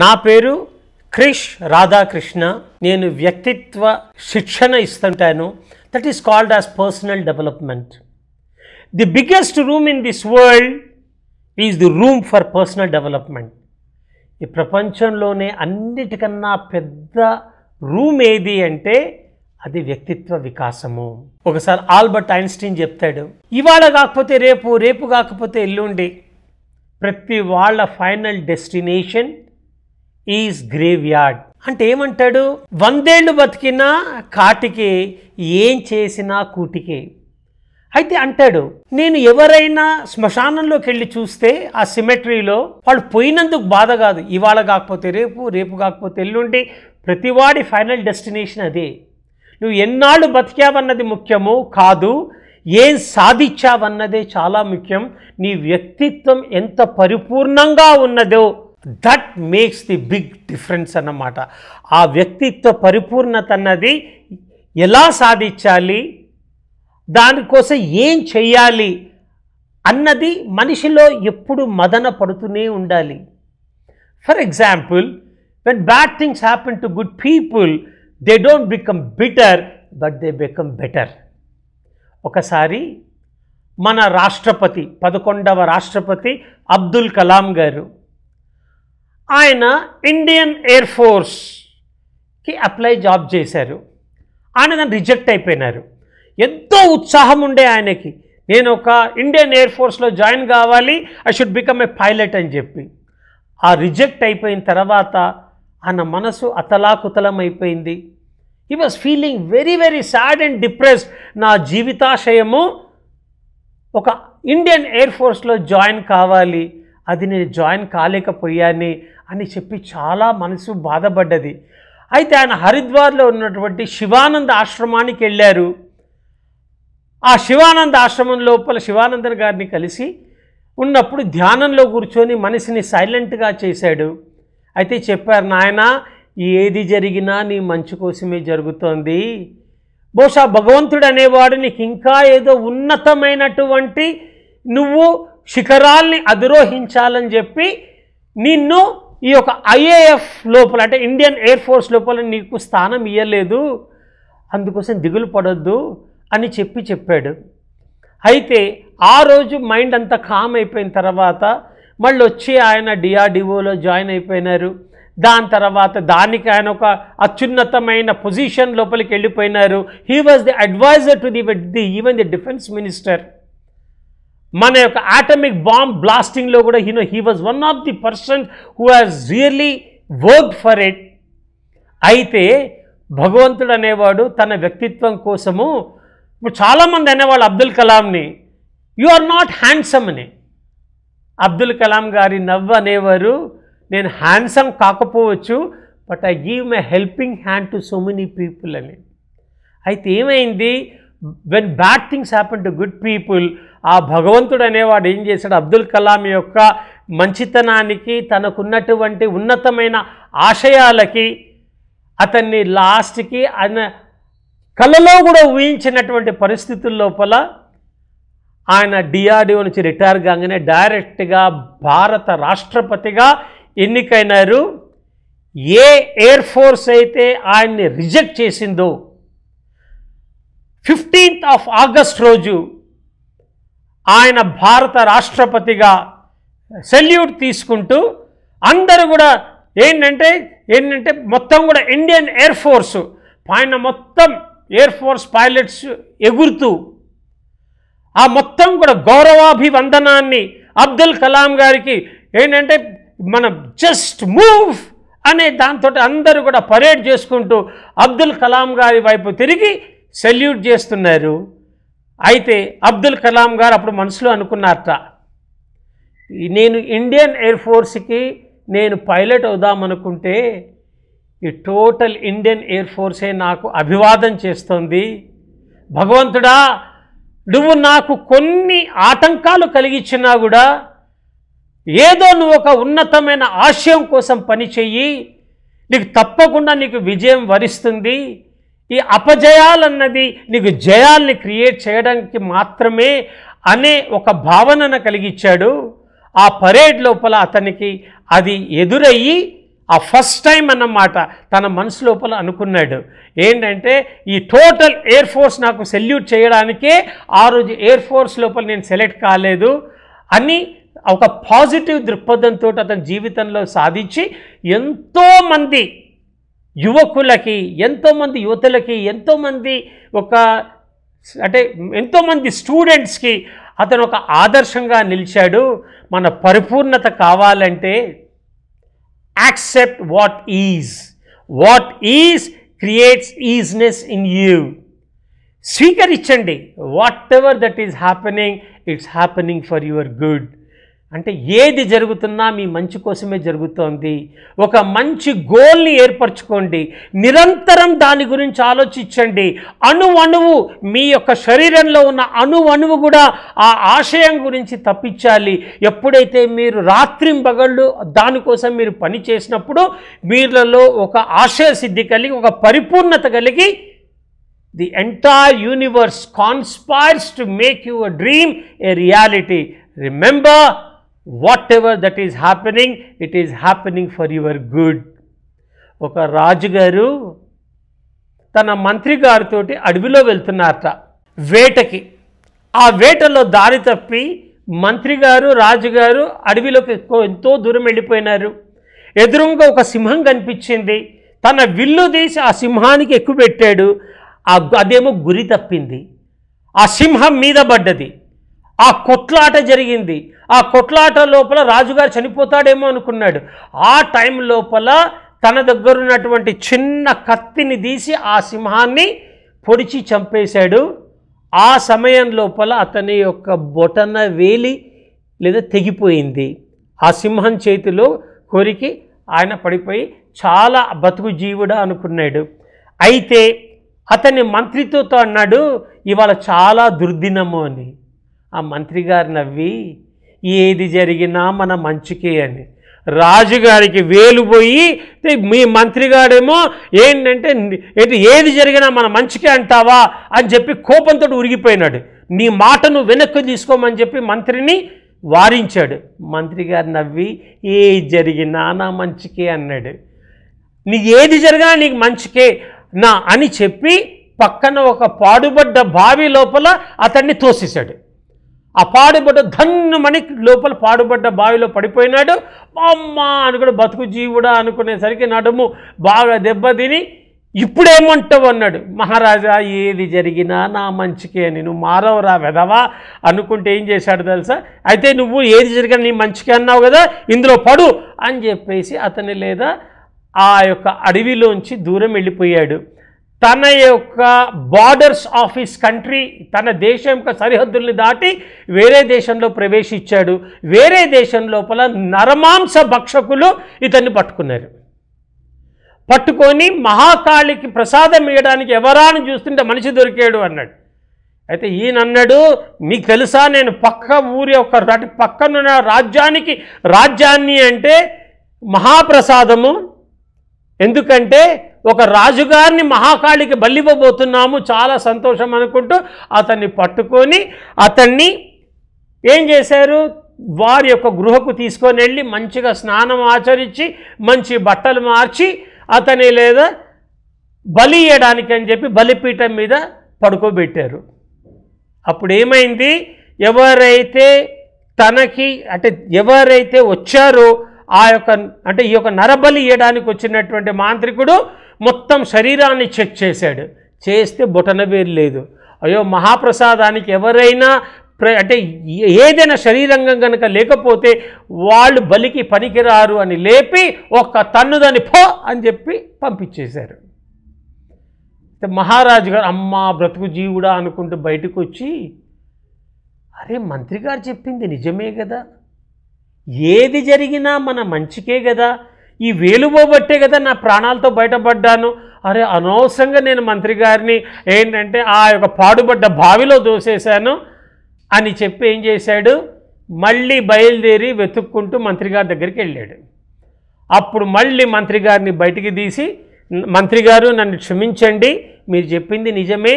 నా పేరు క్రిష్ రాధాకృష్ణ నేను వ్యక్తిత్వ శిక్షణ ఇస్తుంటాను that is called as personal development the biggest room in this world is the room for personal development ఈ ప్రపంచంలోనే అన్నిటికన్నా పెద్ద రూమ్ ఏది అంటే అది వ్యక్తిత్వ వికాసము ఒకసారి ఆల్బర్ట్ ఐన్స్టీన్ చెప్తాడు ఇవాళ కాకపోతే రేపు రేపు కాకపోతే ఎల్లుండి ప్రతి వాళ్ళ final destination is graveyard అంటే ఏమంటాడు వందేళ్ళు బతికినా కాటికి ఏం చేసినా కూటికి అయితే అంటాడు నేను ఎవరైనా శ్మశానంలోకి వెళ్ళి చూస్తే ఆ సిమెట్రీలో వాళ్ళు పోయినందుకు బాధ కాదు ఇవాళ కాకపోతే రేపు రేపు కాకపోతే ఎల్లుండి ప్రతివాడి ఫైనల్ డెస్టినేషన్ అదే నువ్వు ఎన్నాళ్ళు బతికావన్నది ముఖ్యము కాదు ఏం సాధించావన్నదే చాలా ముఖ్యం నీ వ్యక్తిత్వం ఎంత పరిపూర్ణంగా ఉన్నదో that makes the big difference అన్నమాట ఆ వ్యక్తిత్వ పరిపూర్ణత అన్నది ఎలా సాధించాలి దానికోసం ఏం చెయ్యాలి అన్నది మనిషిలో ఎప్పుడు మదన పడుతూనే ఉండాలి for example when bad things happen to good people they don't become better but they become better ఒకసారి మన రాష్ట్రపతి పదకొండవ రాష్ట్రపతి అబ్దుల్ కలాం గారు ఆయన ఇండియన్ ఎయిర్ ఫోర్స్కి అప్లై జాబ్ చేశారు ఆయన దాన్ని రిజెక్ట్ అయిపోయినారు ఎంతో ఉత్సాహం ఉండే ఆయనకి నేను ఒక ఇండియన్ ఎయిర్ ఫోర్స్లో జాయిన్ కావాలి I should become a pilot అని చెప్పి ఆ రిజెక్ట్ అయిపోయిన తర్వాత ఆయన మనసు అతలాకుతలం అయిపోయింది he was feeling very very sad and depressed నా జీవితాశయము ఒక ఇండియన్ ఎయిర్ ఫోర్స్లో జాయిన్ కావాలి అది నేను జాయిన్ కాలేకపోయాను అని చెప్పి చాలా మనసు బాధపడ్డది అయితే ఆయన హరిద్వార్లో ఉన్నటువంటి శివానంద ఆశ్రమానికి వెళ్ళారు ఆ శివానంద ఆశ్రమం లోపల శివానంద గారిని కలిసి ఉన్నప్పుడు ధ్యానంలో కూర్చొని మనసుని సైలెంట్గా చేశాడు అయితే చెప్పారు నాయన ఏది జరిగినా నీ మంచి కోసమే జరుగుతోంది బహుశా భగవంతుడు అనేవాడు నీకు ఇంకా ఏదో ఉన్నతమైనటువంటి నువ్వు శిఖరాల్ని అధిరోహించాలని చెప్పి నిన్ను ఈ యొక్క ఐఏఎఫ్ లోపల అంటే ఇండియన్ ఎయిర్ ఫోర్స్ లోపల నీకు స్థానం ఇవ్వలేదు అందుకోసం దిగులు పడొద్దు అని చెప్పి చెప్పాడు అయితే ఆ రోజు మైండ్ అంతా కామ్ అయిపోయిన తర్వాత మళ్ళీ వచ్చి ఆయన డిఆర్డిఓలో జాయిన్ అయిపోయినారు దాని తర్వాత దానికి ఆయన ఒక అత్యున్నతమైన పొజిషన్ లోపలికి వెళ్ళిపోయినారు he was the adviser to the the even the defence minister మన యొక్క ఆటమిక్ బాంబ్ బ్లాస్టింగ్లో కూడా he know he was one of the person who has really work for it అయితే భగవంతుడు అనేవాడు తన వ్యక్తిత్వం కోసము ఇప్పుడు చాలామంది అనేవాళ్ళు అబ్దుల్ కలాంని యు ఆర్ నాట్ హ్యాండ్సమ్ అని అబ్దుల్ కలాం గారి నవ్వు అనేవారు నేను హ్యాండ్సమ్ కాకపోవచ్చు but I give my helping hand to so many people అని అయితే ఏమైంది when bad things happen to good people ఆ భగవంతుడు అనేవాడు ఏం చేశాడు అబ్దుల్ కలాం యొక్క మంచితనానికి తనకున్నటువంటి ఉన్నతమైన ఆశయాలకి అతన్ని లాస్ట్కి ఆయన కళలో కూడా ఊహించినటువంటి పరిస్థితుల లోపల ఆయన డిఆర్డిఓ నుంచి రిటైర్ కాగానే డైరెక్ట్గా భారత రాష్ట్రపతిగా ఎన్నికైనారు ఏ ఎయిర్ ఫోర్స్ అయితే ఆయన్ని రిజెక్ట్ చేసిందో ఫిఫ్టీన్త్ ఆఫ్ ఆగస్ట్ రోజు ఆయన భారత రాష్ట్రపతిగా సెల్యూట్ తీసుకుంటూ అందరూ కూడా ఏంటంటే ఏంటంటే మొత్తం కూడా ఇండియన్ ఎయిర్ ఫోర్స్ ఆయన మొత్తం ఎయిర్ ఫోర్స్ పైలట్స్ ఎగురుతూ ఆ మొత్తం కూడా గౌరవాభివందనాన్ని అబ్దుల్ కలాం గారికి ఏంటంటే మన జస్ట్ మూవ్ అనే దాంతో అందరూ కూడా పరేడ్ చేసుకుంటూ అబ్దుల్ కలాం గారి వైపు తిరిగి సెల్యూట్ చేస్తున్నారు అయితే అబ్దుల్ కలాం గారు అప్పుడు మనసులో అనుకున్నారట నేను ఇండియన్ ఎయిర్ ఫోర్స్కి నేను పైలట్ అవుదామనుకుంటే ఈ టోటల్ ఇండియన్ ఎయిర్ ఫోర్సే నాకు అభివాదం చేస్తుంది భగవంతుడా నువ్వు నాకు కొన్ని ఆటంకాలు కలిగించినా కూడా ఏదో నువ్వు ఒక ఉన్నతమైన ఆశయం కోసం పనిచేయి నీకు తప్పకుండా నీకు విజయం వరిస్తుంది ఈ అపజయాలన్నది నీకు జయాల్ని క్రియేట్ చేయడానికి మాత్రమే అనే ఒక భావనను కలిగించాడు ఆ పరేడ్ లోపల అతనికి అది ఎదురయ్యి ఆ ఫస్ట్ టైం అన్నమాట తన మనసు లోపల అనుకున్నాడు ఏంటంటే ఈ టోటల్ ఎయిర్ ఫోర్స్ నాకు సెల్యూట్ చేయడానికే ఆ రోజు ఎయిర్ ఫోర్స్ లోపల నేను సెలెక్ట్ కాలేదు అని ఒక పాజిటివ్ దృక్పథంతో అతని జీవితంలో సాధించి ఎంతోమంది యువకులకి ఎంతోమంది యువతలకి ఎంతోమంది ఒక అంటే ఎంతోమంది స్టూడెంట్స్కి అతను ఒక ఆదర్శంగా నిలిచాడు మన పరిపూర్ణత కావాలంటే accept what is what is creates easiness in you స్వీకరించండి whatever that is happening it's happening for your good అంటే ఏది జరుగుతున్నా మీ మంచి కోసమే జరుగుతోంది ఒక మంచి గోల్ని ఏర్పరచుకోండి నిరంతరం దాని గురించి ఆలోచించండి అణువు మీ యొక్క శరీరంలో ఉన్న అణువు కూడా ఆ ఆశయం గురించి తప్పించాలి ఎప్పుడైతే మీరు రాత్రింబగళ్ళు దానికోసం మీరు పని చేసినప్పుడు మీలలో ఒక ఆశయ సిద్ధి కలిగి ఒక పరిపూర్ణత కలిగి the entire universe conspires to make your dream a reality remember what that is happening it is happening for your good ఒక రాజుగారు తన మంత్రి గారితో అడవిలో వెళ్తున్నారట వేటకి ఆ వేటలో దారి తప్పి మంత్రి గారు రాజుగారు అడవిలోకి ఎంతో దూరం వెళ్ళిపోయినారు ఎదురుగా ఒక సింహం కనిపించింది తన విల్లు తీసి ఆ సింహానికి ఎక్కుపెట్టాడు పెట్టాడు అదేమో గురి తప్పింది ఆ సింహం మీద పడ్డది ఆ కొట్లాట జరిగింది ఆ కొట్లాట లోపల రాజుగారు చనిపోతాడేమో అనుకున్నాడు ఆ టైం లోపల తన దగ్గరున్నటువంటి చిన్న కత్తిని తీసి ఆ సింహాన్ని పొడిచి చంపేశాడు ఆ సమయం లోపల అతని యొక్క బొటన వేలి లేదా తెగిపోయింది ఆ సింహం చేతిలో కోరికి ఆయన పడిపోయి చాలా బతుకు జీవుడా అనుకున్నాడు అయితే అతని మంత్రితో అన్నాడు ఇవాళ చాలా దుర్దినము అని ఆ మంత్రి గారు నవ్వి ఏది జరిగినా మన మంచికే అని రాజుగారికి వేలు పోయి మీ మంత్రిగాడేమో ఏంటంటే ఏది ఏది జరిగినా మన మంచికే అంటావా అని చెప్పి కోపంతో ఉరిగిపోయినాడు నీ మాటను వెనక్కి తీసుకోమని చెప్పి మంత్రిని వారించాడు మంత్రి గారు నవ్వి ఏ జరిగినా నా మంచికే అన్నాడు నీ ఏది జరిగినా నీకు మంచికే నా అని చెప్పి పక్కన ఒక పాడుబడ్డ బావి లోపల అతన్ని తోసేశాడు ఆ పాడుబడ్డ ధన్నుమని లోపల పాడుబడ్డ బావిలో పడిపోయినాడు అమ్మ అనుకుని బతుకు జీవుడా అనుకునేసరికి నడుము బాగా దెబ్బతిని ఇప్పుడేమంటావు అన్నాడు మహారాజా ఏది జరిగినా నా మంచికే నేను నువ్వు మారవరా వెదవా అనుకుంటే ఏం చేశాడు తెలుసా అయితే నువ్వు ఏది జరిగినా నీ మంచికే అన్నావు కదా ఇందులో పడు అని చెప్పేసి అతని లేదా ఆ యొక్క అడవిలోంచి దూరం వెళ్ళిపోయాడు తన యొక్క బార్డర్స్ ఆఫ్ హిస్ కంట్రీ తన దేశం యొక్క సరిహద్దుల్ని దాటి వేరే దేశంలో ప్రవేశించాడు వేరే దేశం లోపల నరమాంస భక్షకులు ఇతన్ని పట్టుకున్నారు పట్టుకొని మహాకాళికి ప్రసాదం ఇవ్వడానికి ఎవరాని చూస్తుంటే మనిషి దొరికాడు అన్నాడు అయితే ఈయన అన్నాడు మీకు తెలుసా నేను పక్క ఊరి యొక్క పక్కనున్న రాజ్యానికి రాజ్యాన్ని అంటే మహాప్రసాదము ఎందుకంటే ఒక రాజుగారిని మహాకాళికి బలివ్వబోతున్నాము చాలా సంతోషం అనుకుంటూ అతన్ని పట్టుకొని అతన్ని ఏం చేశారు వారి యొక్క గృహకు తీసుకొని వెళ్ళి మంచిగా స్నానం ఆచరించి మంచి బట్టలు మార్చి అతని లేదా బలి ఇయ్యడానికి అని చెప్పి బలిపీఠం మీద పడుకోబెట్టారు అప్పుడు ఏమైంది ఎవరైతే తనకి అంటే ఎవరైతే వచ్చారో ఆ యొక్క అంటే ఈ యొక్క నరబలి ఇయ్యడానికి వచ్చినటువంటి మాంత్రికుడు మొత్తం శరీరాన్ని చెక్ చేశాడు చేస్తే బొటనవేరు లేదు అయ్యో మహాప్రసాదానికి ఎవరైనా అంటే ఏదైనా శరీరంగం కనుక లేకపోతే వాళ్ళు బలికి పనికిరారు అని లేపి ఒక్క తన్నుదని పో అని చెప్పి పంపించేశారు మహారాజు గారు అమ్మ బ్రతుకు జీవుడా అనుకుంటూ బయటకు వచ్చి అరే మంత్రి గారు చెప్పింది నిజమే కదా ఏది జరిగినా మన మంచికే కదా ఈ వేలుబోబట్టే కదా నా ప్రాణాలతో బయటపడ్డాను అరే అనవసరంగా నేను మంత్రి గారిని ఏంటంటే ఆ యొక్క పాడుబడ్డ బావిలో దోసేశాను అని చెప్పి ఏం చేశాడు మళ్ళీ బయలుదేరి వెతుక్కుంటూ మంత్రి గారి దగ్గరికి వెళ్ళాడు అప్పుడు మళ్ళీ మంత్రి గారిని బయటికి తీసి మంత్రి గారు నన్ను క్షమించండి మీరు చెప్పింది నిజమే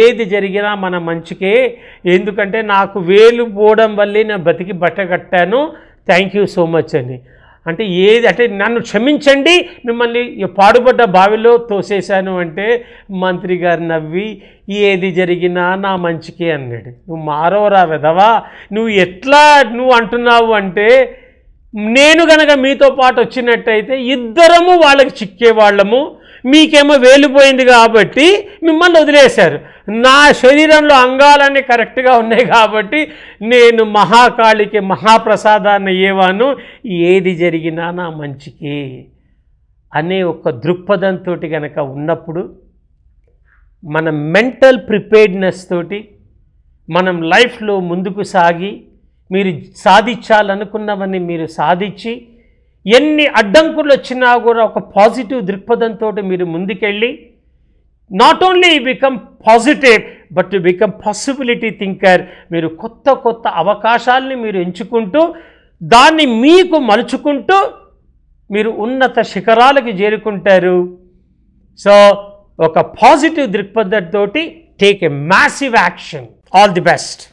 ఏది జరిగినా మన మంచికే ఎందుకంటే నాకు వేలు పోవడం వల్లే నేను బట్ట కట్టాను థ్యాంక్ యూ సో మచ్ అని అంటే ఏది అంటే నన్ను క్షమించండి మిమ్మల్ని పాడుపడ్డ బావిలో తోసేశాను అంటే మంత్రి గారు నవ్వి ఏది జరిగినా నా మంచికే అన్నాడు నువ్వు మారవరా విధవా నువ్వు ఎట్లా నువ్వు అంటున్నావు అంటే నేను గనక మీతో పాటు వచ్చినట్టయితే ఇద్దరము వాళ్ళకి చిక్కేవాళ్ళము మీకేమో వేలిపోయింది కాబట్టి మిమ్మల్ని వదిలేశారు నా శరీరంలో అంగాలన్నీ కరెక్ట్గా ఉన్నాయి కాబట్టి నేను మహాకాళికి మహాప్రసాదాన్ని అయ్యేవాను ఏది జరిగినా నా మంచికి అనే ఒక దృక్పథంతో కనుక ఉన్నప్పుడు మన మెంటల్ ప్రిపేర్డ్నెస్ తోటి మనం లైఫ్లో ముందుకు సాగి మీరు సాధించాలనుకున్నవన్నీ మీరు సాధించి ఎన్ని అడ్డంకులు వచ్చినా కూడా ఒక పాజిటివ్ దృక్పథంతో మీరు ముందుకెళ్ళి not only become positive but become possibility thinker మీరు కొత్త కొత్త అవకాశాలని మీరు ఎంచుకుంటూ దాన్ని మీకు మలుచుకుంటూ మీరు ఉన్నత శిఖరాలకి చేరుకుంటారు సో ఒక పాజిటివ్ దృక్పథంతో take a massive action all the best